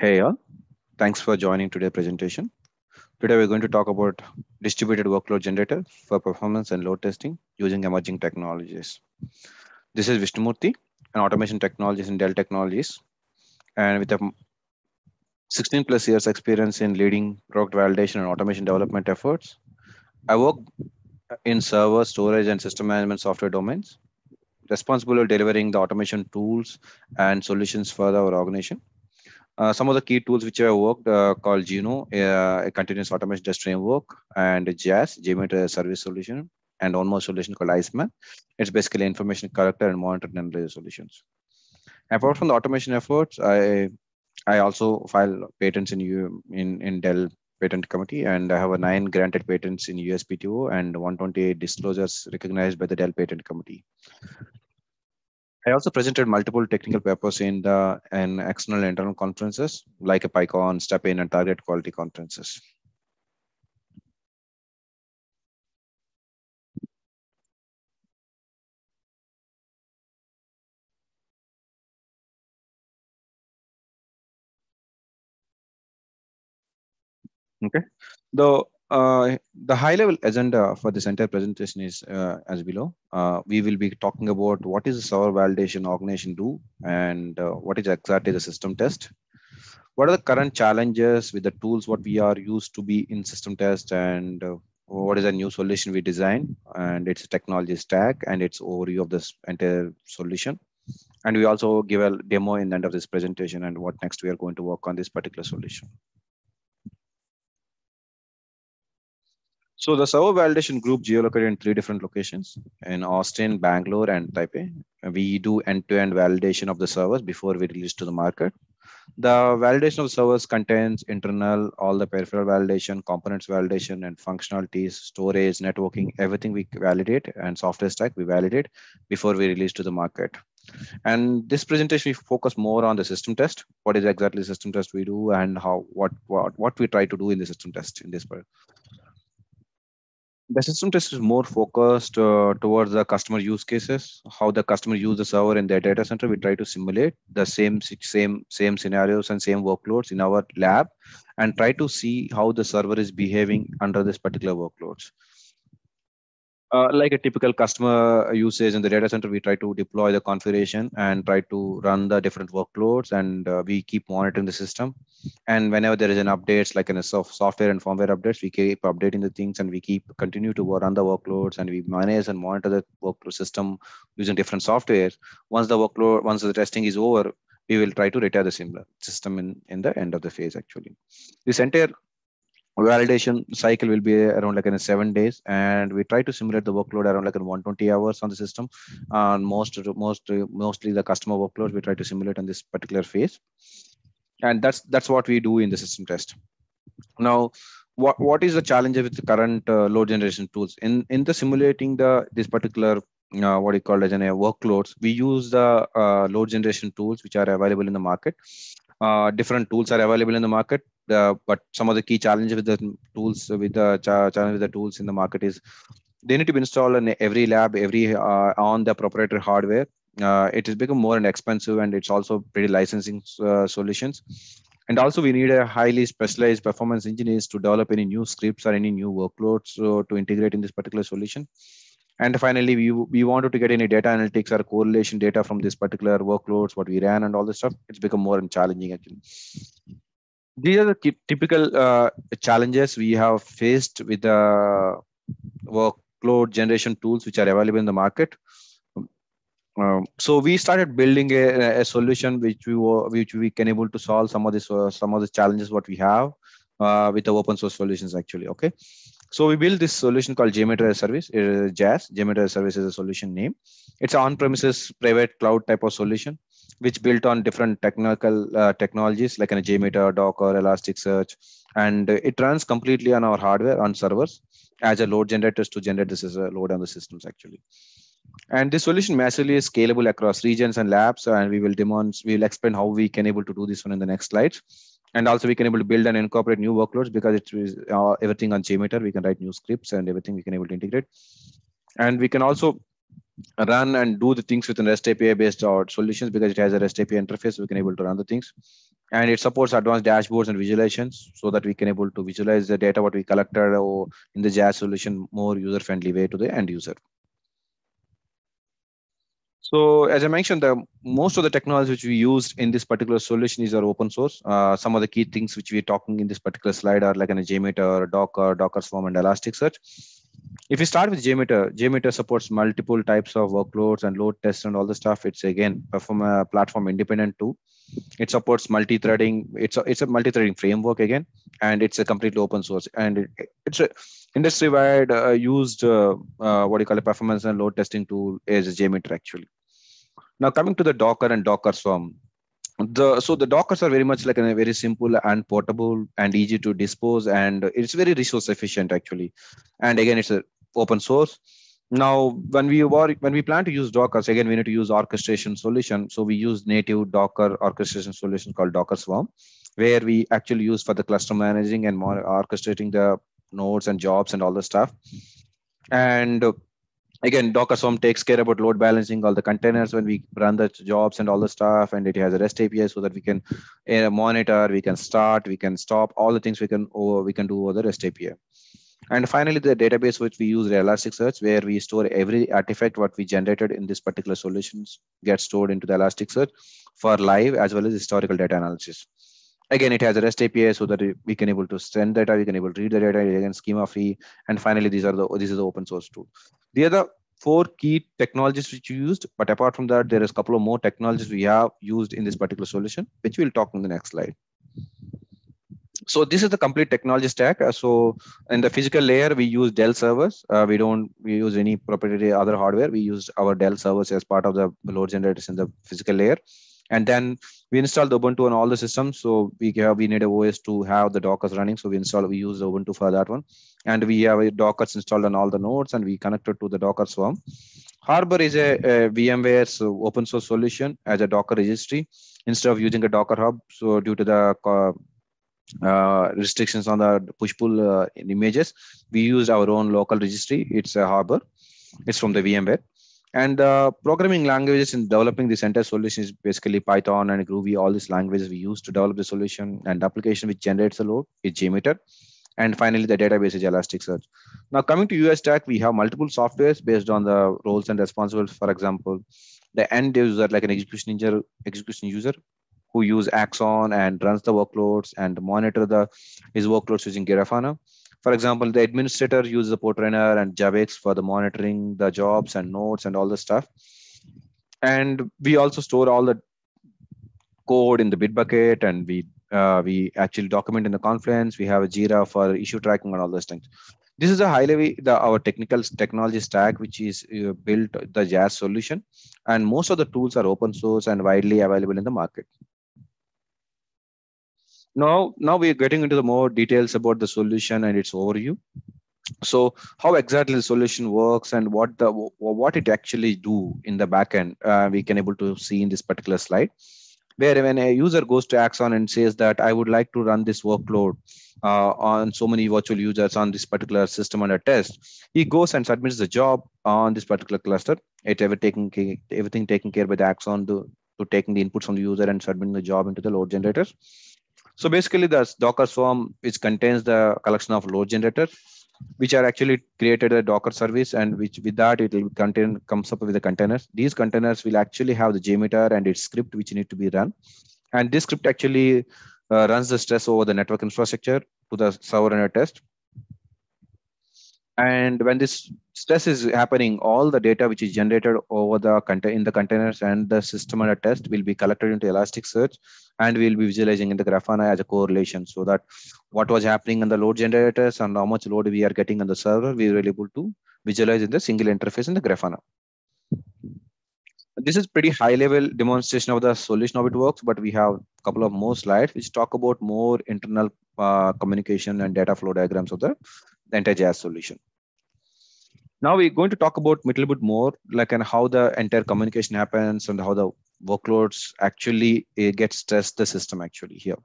Hey all, thanks for joining today's presentation. Today we're going to talk about distributed workload generator for performance and load testing using emerging technologies. This is Vishwamurti, an automation technologist in Dell Technologies. And with a 16 plus years experience in leading product validation and automation development efforts, I work in server, storage, and system management software domains, responsible for delivering the automation tools and solutions for our organization uh, some of the key tools which I worked uh, called Gino, uh, a continuous automation test framework, and JAS, JMeter uh, Service Solution, and one more solution called IceMan. It's basically information collector and monitoring analysis solutions. Apart from the automation efforts, I I also file patents in U, in in Dell patent committee, and I have a nine granted patents in USPTO and 128 disclosures recognized by the Dell patent committee. I also presented multiple technical papers in the and external and internal conferences like a PyCon, STEPIN, and Target Quality conferences. Okay, the uh, the high level agenda for this entire presentation is uh, as below. Uh, we will be talking about what is the server validation organization do and uh, what is exactly the system test. What are the current challenges with the tools what we are used to be in system test and uh, what is a new solution we design and its technology stack and its overview of this entire solution. And we also give a demo in the end of this presentation and what next we are going to work on this particular solution. So the server validation group geolocated in three different locations in Austin, Bangalore, and Taipei. We do end-to-end -end validation of the servers before we release to the market. The validation of servers contains internal, all the peripheral validation, components validation, and functionalities, storage, networking, everything we validate and software stack we validate before we release to the market. And this presentation, we focus more on the system test. What is exactly system test we do and how what what, what we try to do in the system test in this part the system test is more focused uh, towards the customer use cases, how the customer use the server in their data center. We try to simulate the same same same scenarios and same workloads in our lab, and try to see how the server is behaving under this particular workloads. Uh, like a typical customer usage in the data center, we try to deploy the configuration and try to run the different workloads, and uh, we keep monitoring the system. And whenever there is an updates, like in a soft software and firmware updates, we keep updating the things, and we keep continue to run the workloads, and we manage and monitor the workload system using different software. Once the workload, once the testing is over, we will try to retire the system in, in the end of the phase actually. This entire validation cycle will be around like in seven days and we try to simulate the workload around like in 120 hours on the system and most most mostly the customer workload we try to simulate on this particular phase and that's that's what we do in the system test now what what is the challenge with the current uh, load generation tools in in the simulating the this particular uh, what you call as an uh, workloads we use the uh, load generation tools which are available in the market uh, different tools are available in the market but some of the key challenges with the tools with the ch- challenge with the tools in the market is they need to be installed in every lab every uh, on the proprietary hardware uh, it has become more and expensive and it's also pretty licensing uh, solutions and also we need a highly specialized performance engineers to develop any new scripts or any new workloads so uh, to integrate in this particular solution and finally we, we wanted to get any data analytics or correlation data from this particular workloads what we ran and all this stuff it's become more and challenging actually these are the typical uh, challenges we have faced with the workload generation tools which are available in the market. Um, so we started building a, a, solution which we were, which we can able to solve some of this uh, some of the challenges what we have uh, with the open source solutions actually. Okay, so we built this solution called JMeter Service. It is Jazz. JMeter Service is a solution name. It's on premises private cloud type of solution which built on different technical uh, technologies like an JMeter, Docker, Elasticsearch, and it runs completely on our hardware on servers as a load generators to generate this as a load on the systems actually. And this solution massively is scalable across regions and labs, and we will demonstrate, we will explain how we can able to do this one in the next slides. And also we can able to build and incorporate new workloads because it is uh, everything on JMeter. We can write new scripts and everything we can able to integrate. And we can also run and do the things with REST API based solutions because it has a REST API interface. We can able to run the things, and it supports advanced dashboards and visualizations so that we can able to visualize the data what we collected or in the JAS solution more user friendly way to the end user. So as I mentioned, the most of the technology which we used in this particular solution is our open source. Uh, some of the key things which we're talking in this particular slide are like an JMeter, Docker, Docker Swarm, and Elasticsearch if you start with JMeter, JMeter supports multiple types of workloads and load tests and all the stuff. It's again perform a uh, platform independent too. It supports multi-threading. It's a, it's a multi-threading framework again, and it's a completely open source. And it, it's a industry-wide uh, used uh, uh, what do you call it performance and load testing tool is JMeter actually. Now coming to the Docker and Docker Swarm. The, so the dockers are very much like a very simple and portable and easy to dispose and it's very resource efficient actually and again it's a open source now when we were when we plan to use docker again we need to use orchestration solution so we use native docker orchestration solution called docker swarm where we actually use for the cluster managing and more orchestrating the nodes and jobs and all the stuff and uh, again docker swarm takes care about load balancing all the containers when we run the jobs and all the stuff and it has a rest api so that we can uh, monitor we can start we can stop all the things we can oh, we can do over the rest api and finally, the database which we use Elasticsearch, where we store every artifact what we generated in this particular solutions gets stored into the Elasticsearch for live as well as historical data analysis. Again, it has a REST API so that we can able to send data, we can able to read the data, again schema free, and finally these are the this is the open source tool. The other four key technologies which you used, but apart from that, there is a couple of more technologies we have used in this particular solution, which we'll talk in the next slide so this is the complete technology stack. Uh, so in the physical layer, we use Dell servers. Uh, we don't we use any proprietary other hardware. We use our Dell servers as part of the load generators in the physical layer and then we install the ubuntu on all the systems so we have we need a os to have the dockers running so we install we use ubuntu for that one and we have dockers installed on all the nodes and we connected to the docker swarm harbor is a, a vmware's open source solution as a docker registry instead of using a docker hub so due to the uh, uh, restrictions on the push pull uh, images we used our own local registry it's a harbor it's from the vmware and uh, programming languages in developing the entire solution is basically python and groovy all these languages we use to develop the solution and application which generates the load is jmeter and finally the database is elasticsearch now coming to us stack we have multiple softwares based on the roles and responsibilities for example the end user like an execution engineer execution user who use Axon and runs the workloads and monitor the his workloads using Grafana. For example, the administrator uses the Portrainer and Javex for the monitoring the jobs and nodes and all the stuff. And we also store all the code in the Bitbucket and we uh, we actually document in the Confluence. We have a Jira for issue tracking and all those things. This is a high level the, our technical technology stack, which is uh, built the Jazz solution, and most of the tools are open source and widely available in the market now now we are getting into the more details about the solution and its overview so how exactly the solution works and what the what it actually do in the backend uh, we can able to see in this particular slide where when a user goes to axon and says that i would like to run this workload uh, on so many virtual users on this particular system under test he goes and submits the job on this particular cluster it ever taking care, everything taken care by the axon to, to taking the inputs from the user and submitting the job into the load generators so basically the Docker Swarm, which contains the collection of load generators, which are actually created a Docker service and which with that it will contain comes up with the containers. These containers will actually have the JMeter and its script which need to be run. And this script actually uh, runs the stress over the network infrastructure to the server and test and when this stress is happening all the data which is generated over the container in the containers and the system under test will be collected into elasticsearch and we'll be visualizing in the grafana as a correlation so that what was happening in the load generators and how much load we are getting on the server we were able to visualize in the single interface in the grafana this is pretty high level demonstration of the solution of it works but we have a couple of more slides which talk about more internal uh, communication and data flow diagrams of the, the entire jazz solution now we're going to talk about a little bit more like and how the entire communication happens and how the workloads actually eh, get stressed the system actually here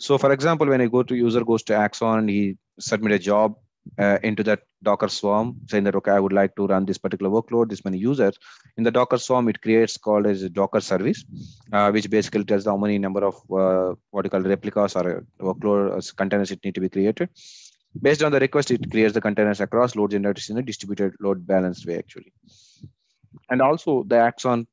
so for example when i go to user goes to axon and he submit a job uh, into that docker swarm saying that okay i would like to run this particular workload this many users in the docker swarm it creates called as a docker service uh, which basically tells how many number of uh, what you call replicas or workload containers it need to be created Based on the request, it creates the containers across load generators in a distributed load balanced way actually. And also the Axon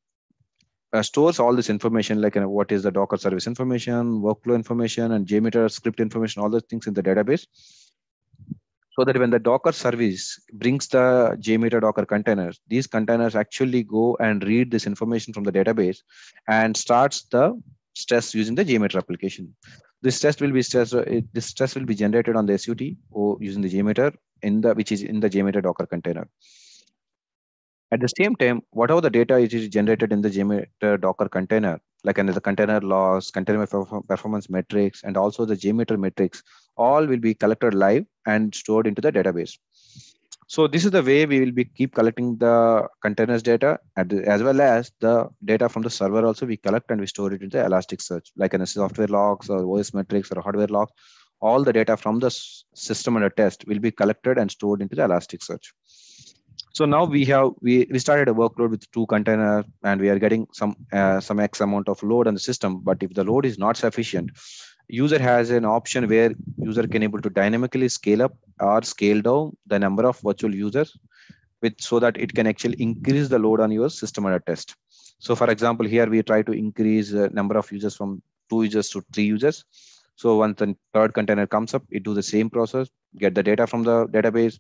uh, stores all this information like what is the Docker service information, workflow information, and JMeter script information, all those things in the database. So that when the Docker service brings the JMeter Docker containers, these containers actually go and read this information from the database and starts the stress using the JMeter application. The stress will be stress. Uh, it, the stress will be generated on the SUT or using the JMeter in the which is in the JMeter Docker container. At the same time, whatever the data it is generated in the JMeter Docker container, like another container loss, container performance metrics, and also the JMeter metrics, all will be collected live and stored into the database. So this is the way we will be keep collecting the containers data the, as well as the data from the server also we collect and we store it in the Elasticsearch like an software logs or OS metrics or hardware logs. All the data from the system under test will be collected and stored into the Elasticsearch. So now we have we, we started a workload with two containers and we are getting some uh, some x amount of load on the system. But if the load is not sufficient, user has an option where user can able to dynamically scale up or scale down the number of virtual users with so that it can actually increase the load on your system under test. So for example, here we try to increase the number of users from two users to three users. So once the third container comes up, it do the same process, get the data from the database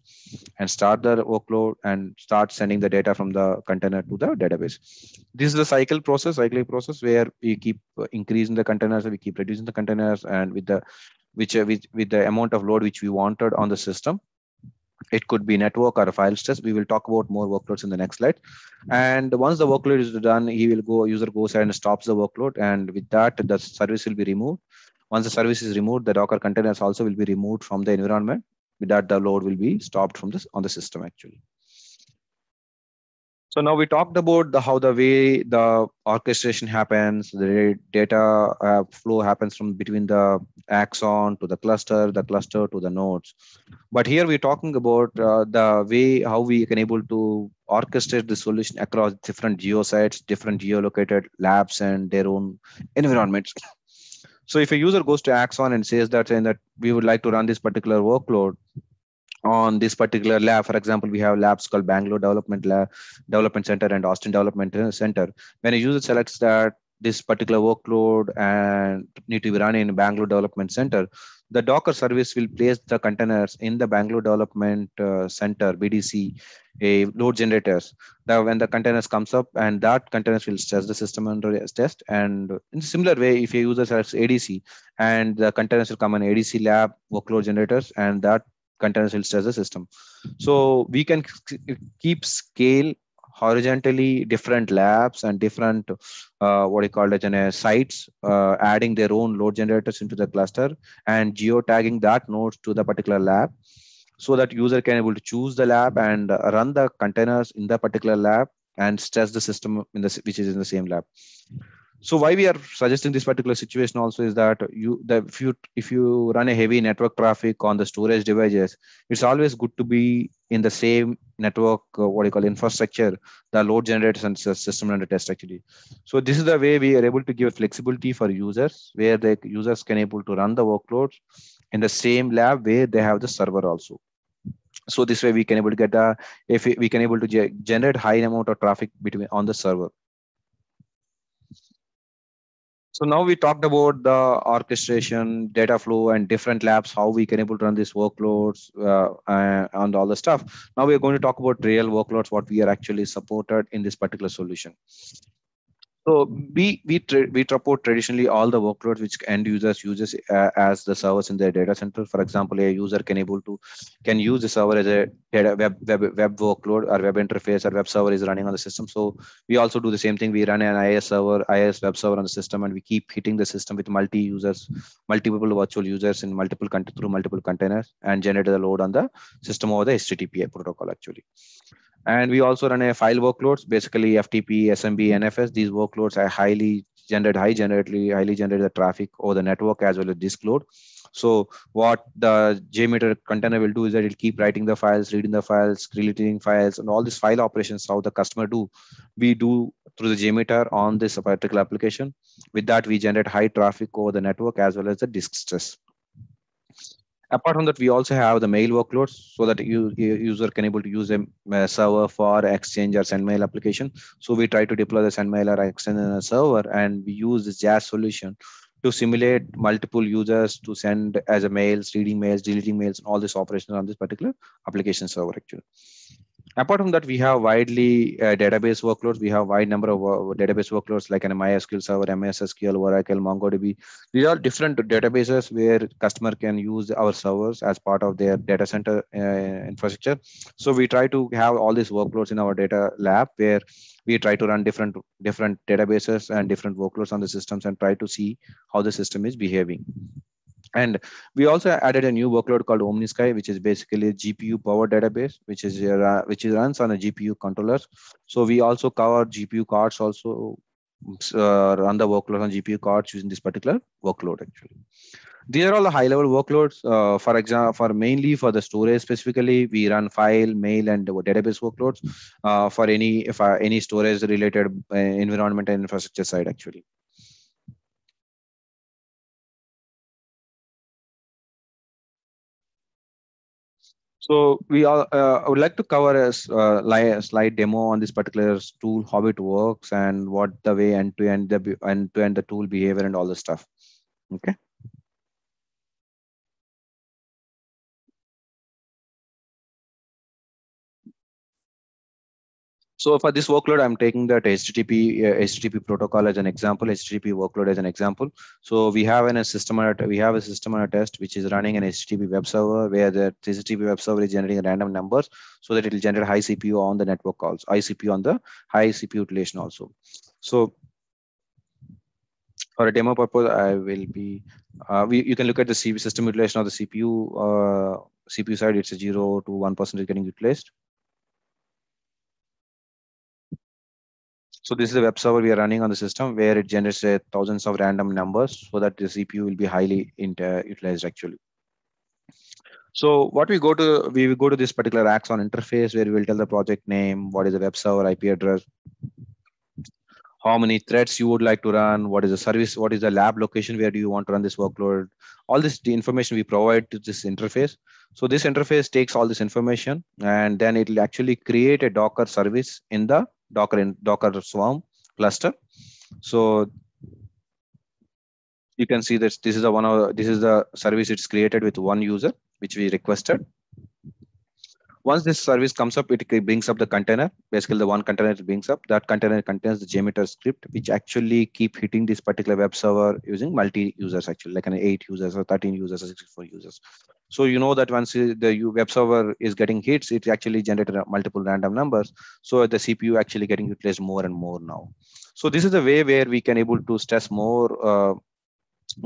and start the workload and start sending the data from the container to the database. This is the cycle process, cyclic process where we keep uh, increasing the containers, we keep reducing the containers and with the which uh, with, with the amount of load which we wanted on the system, it could be network or file stress we will talk about more workloads in the next slide and once the workload is done he will go user goes and stops the workload and with that the service will be removed once the service is removed, the Docker containers also will be removed from the environment. With that, the load will be stopped from this on the system actually. So now we talked about the how the way the orchestration happens, the data uh, flow happens from between the axon to the cluster, the cluster to the nodes. But here we're talking about uh, the way how we can able to orchestrate the solution across different geosites, different geolocated labs and their own environments. So if a user goes to Axon and says that saying that we would like to run this particular workload on this particular lab, for example, we have labs called Bangalore Development Lab, Development Center and Austin Development uh, Center. When a user selects that this particular workload and need to be run in Bangalore Development Center, the Docker service will place the containers in the Bangalore Development uh, Center, BDC, a load generators. Now, when the containers comes up and that containers will test the system under test. And in similar way, if a user selects ADC and the containers will come in ADC lab workload generators and that containers will test the system. So we can keep scale horizontally different labs and different uh, what do you call it sites uh, adding their own load generators into the cluster and geotagging that node to the particular lab so that user can able to choose the lab and run the containers in the particular lab and stress the system in the which is in the same lab so why we are suggesting this particular situation also is that you the if you if you run a heavy network traffic on the storage devices it's always good to be in the same network uh, what you call infrastructure the load generators and system under test actually so this is the way we are able to give flexibility for users where the users can able to run the workloads in the same lab where they have the server also so this way we can able to get a if we can able to generate high amount of traffic between on the server so now we talked about the orchestration, data flow, and different labs, how we can able to run these workloads uh, uh, and all the stuff. Now we are going to talk about real workloads, what we are actually supported in this particular solution. So we we tra- we support traditionally all the workloads which end users uses uh, as the servers in their data center. For example, a user can able to can use the server as a data web web, web workload or web interface or web server is running on the system. So we also do the same thing. We run an IS server, IS web server on the system, and we keep hitting the system with multi users, multiple virtual users in multiple con- through multiple containers and generate the load on the system over the HTTP protocol actually. And we also run a file workloads, basically FTP, SMB, NFS. These workloads are highly generated, high generately, highly generated the traffic over the network as well as disk load. So what the JMeter container will do is that it'll keep writing the files, reading the files, creating files, and all these file operations how the customer do. We do through the JMeter on this particular application. With that, we generate high traffic over the network as well as the disk stress apart from that we also have the mail workloads so that you, user can able to use a uh, server for exchange or send mail application so we try to deploy the send mail or exchange server and we use the jazz solution to simulate multiple users to send as a mails reading mails deleting mails and all this operation on this particular application server actually Apart from that, we have widely uh, database workloads. We have wide number of uh, database workloads like an MySQL server, MS SQL, Oracle, MongoDB. These are different databases where customer can use our servers as part of their data center uh, infrastructure. So we try to have all these workloads in our data lab where we try to run different different databases and different workloads on the systems and try to see how the system is behaving. And we also added a new workload called OmniSky, which is basically a GPU powered database, which is uh, which is runs on a GPU controller. So we also cover GPU cards, also uh, run the workload on GPU cards using this particular workload actually. These are all the high level workloads. Uh, for example, for mainly for the storage specifically, we run file, mail, and database workloads uh, for any for uh, any storage related uh, environment and infrastructure side actually. So we are, uh, I would like to cover a, uh, slide demo on this particular tool, how it works and what the way end to end the end to end the tool behavior and all the stuff. Okay. So for this workload, I'm taking that HTTP uh, HTTP protocol as an example, HTTP workload as an example. So we have a system we have a system on a test which is running an HTTP web server where the HTTP web server is generating random numbers so that it will generate high CPU on the network calls, ICPU on the high CPU utilization also. So for a demo purpose, I will be, uh, we, you can look at the CPU system utilization of the CPU, uh, CPU side, it's a zero to 1% is getting utilized. So this is a web server we are running on the system where it generates uh, thousands of random numbers so that the CPU will be highly utilized actually. So what we go to, we go to this particular Axon interface where we will tell the project name, what is the web server IP address, how many threads you would like to run, what is the service, what is the lab location, where do you want to run this workload, all this information we provide to this interface. So this interface takes all this information and then it will actually create a Docker service in the Docker in Docker Swarm cluster. So you can see that this is the one of this is the service it's created with one user, which we requested. Once this service comes up, it brings up the container. Basically, the one container it brings up. That container contains the Jmeter script, which actually keep hitting this particular web server using multi users, actually, like an eight users or 13 users or 64 users. So you know that once the web server is getting hits, it actually generated multiple random numbers. So the CPU actually getting utilized more and more now. So this is the way where we can able to stress more uh,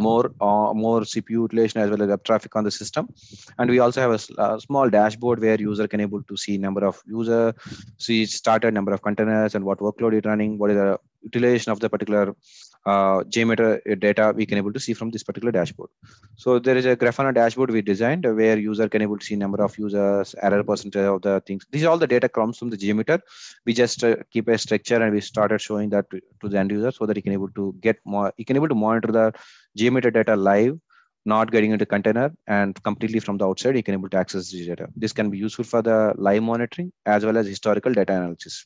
more uh, more CPU utilization as well as web traffic on the system. And we also have a, a, uh, small dashboard where user can able to see number of user, see started number of containers and what workload is running, what is the utilization of the particular uh, JMeter uh, data we can able to see from this particular dashboard. So there is a Grafana dashboard we designed where user can able to see number of users, error percentage of the things. These all the data comes from the JMeter. We just uh, keep a structure and we started showing that to, to, the end user so that he can able to get more, he can able to monitor the JMeter data live not getting into container and completely from the outside, you can able to access this data. This can be useful for the live monitoring as well as historical data analysis.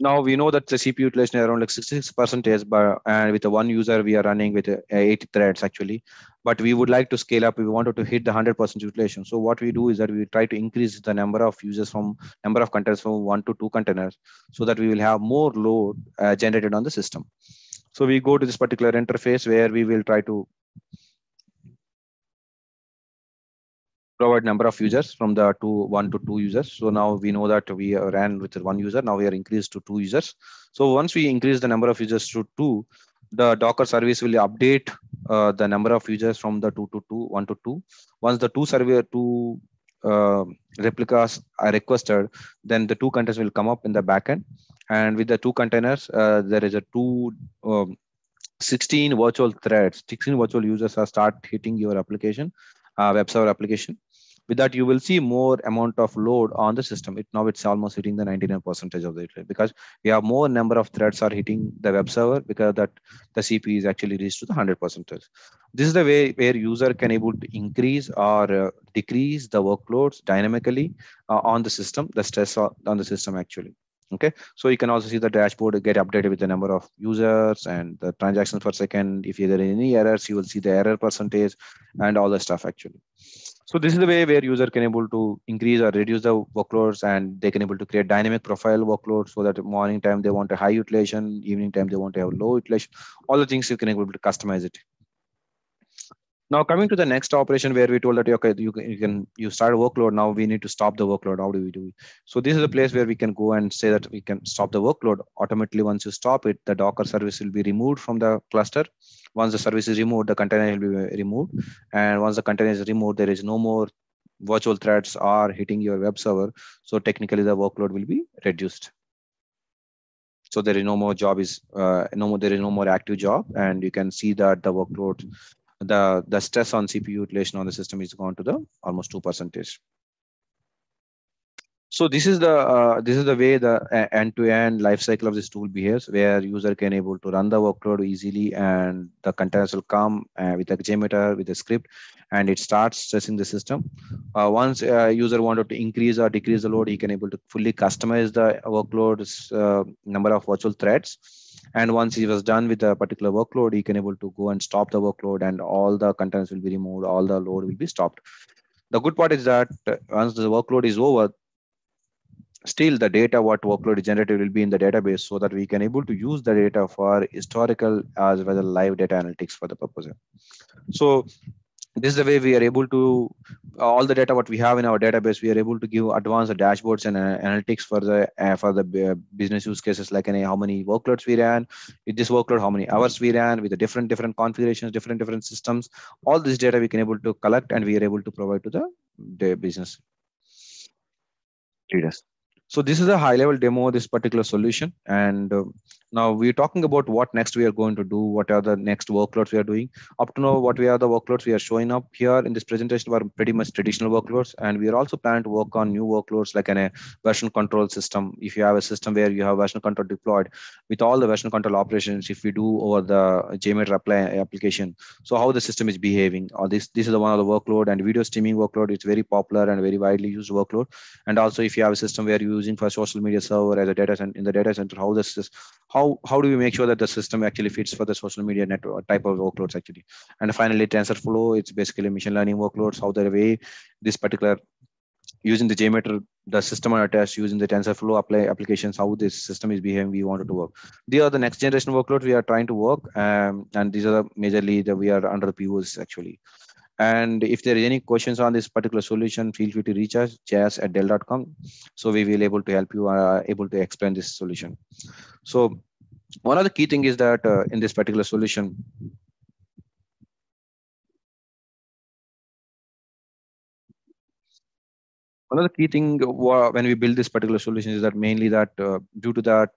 now we know that the CPU utilization is around like 66% is but and with the one user we are running with uh, 80 threads actually. But we would like to scale up. We wanted to hit the 100% utilization. So what we do is that we try to increase the number of users from number of containers from one to two containers, so that we will have more load uh, generated on the system. So we go to this particular interface where we will try to provide number of users from the two one to two users so now we know that we ran with one user now we are increased to two users so once we increase the number of users to two the docker service will update uh, the number of users from the two to two one to two once the two server two uh, replicas are requested then the two containers will come up in the backend and with the two containers uh, there is a two um, 16 virtual threads 16 virtual users are start hitting your application uh, web server application with that you will see more amount of load on the system it now it's almost hitting the 99 percentage of the because we have more number of threads are hitting the web server because that the cp is actually reached to the 100 percentage this is the way where user can able to increase or uh, decrease the workloads dynamically uh, on the system the stress on the system actually okay so you can also see the dashboard get updated with the number of users and the transactions per second if there are any errors you will see the error percentage and all the stuff actually so this is the way where user can able to increase or reduce the workloads and they can able to create dynamic profile workloads so that morning time they want a high utilization, evening time they want to have low utilization, all the things you can able to customize it. Now coming to the next operation where we told that okay, you can, you can you start a workload. Now we need to stop the workload. How do we do it? So this is the place where we can go and say that we can stop the workload. Automatically, once you stop it, the Docker service will be removed from the cluster once the service is removed, the container will be removed. And once the container is removed, there is no more virtual threads are hitting your web server. So technically the workload will be reduced. So there is no more job is uh, no more there is no more active job, and you can see that the workload, the the stress on CPU utilization on the system is gone to the almost two percentage so this is the uh, this is the way the uh, end-to-end life cycle of this tool behaves where user can able to run the workload easily and the containers will come uh, with a JMeter with a script and it starts stressing the system uh, once a uh, user wanted to increase or decrease the load he can able to fully customize the workloads uh, number of virtual threads and once he was done with a particular workload he can able to go and stop the workload and all the containers will be removed all the load will be stopped the good part is that once the workload is over still the data what workload is generated will be in the database so that we can able to use the data for historical as well as live data analytics for the purpose. So this is the way we are able to all the data what we have in our database we are able to give advanced dashboards and uh, analytics for the uh, for the uh, business use cases like any, how many workloads we ran with this workload how many hours we ran with the different different configurations different different systems all this data we can able to collect and we are able to provide to the, the business leaders so this is a high level demo of this particular solution. And uh, now we're talking about what next we are going to do, what are the next workloads we are doing. Up to now, what we are the workloads we are showing up here in this presentation were pretty much traditional workloads. And we are also planning to work on new workloads like a version control system. If you have a system where you have version control deployed with all the version control operations, if we do over the JMeter application, so how the system is behaving. Or this, this is the one of the workload and video streaming workload. It's very popular and very widely used workload. And also if you have a system where you using for social media server as a data center in the data center how this is how how do we make sure that the system actually fits for the social media network type of workloads actually and finally tensorflow it's basically machine learning workloads how the way this particular using the JMeter, the system on a test, using the TensorFlow apply applications, how this system is behaving, we wanted to work. These are the next generation workload we are trying to work, um, and these are the majorly that we are under POs actually. And if there is any questions on this particular solution, feel free to reach us, jazz at dell.com. So we will able to help you uh, able to explain this solution. So one of the key thing is that uh, in this particular solution, one of the key thing when we build this particular solution is that mainly that uh, due to that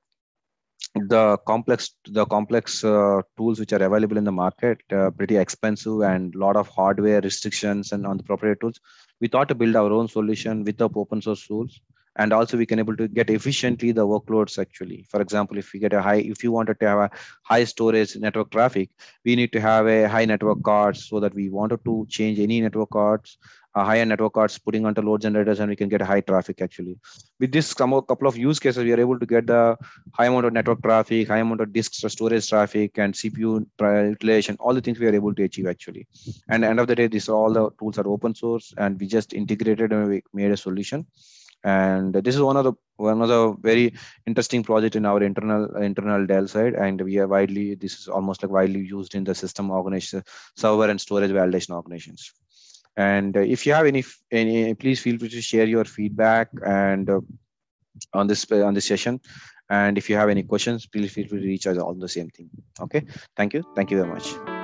the complex the complex uh, tools which are available in the market uh, pretty expensive and a lot of hardware restrictions and on the proprietary tools we thought to build our own solution with the open source tools and also we can able to get efficiently the workloads actually for example if you get a high if you wanted to have a high storage network traffic we need to have a high network cards so that we wanted to change any network cards uh, higher network cards putting onto load generators and we can get high traffic actually with this couple of use cases we are able to get the high amount of network traffic high amount of disk storage traffic and cpu utilization all the things we are able to achieve actually and end of the day these are all the tools are open source and we just integrated and we made a solution and this is one of the one of the very interesting project in our internal internal Dell side and we are widely this is almost like widely used in the system organization server and storage validation organizations and uh, if you have any any please feel free to share your feedback and uh, on this uh, on this session and if you have any questions please feel free to reach us on the same thing okay thank you thank you very much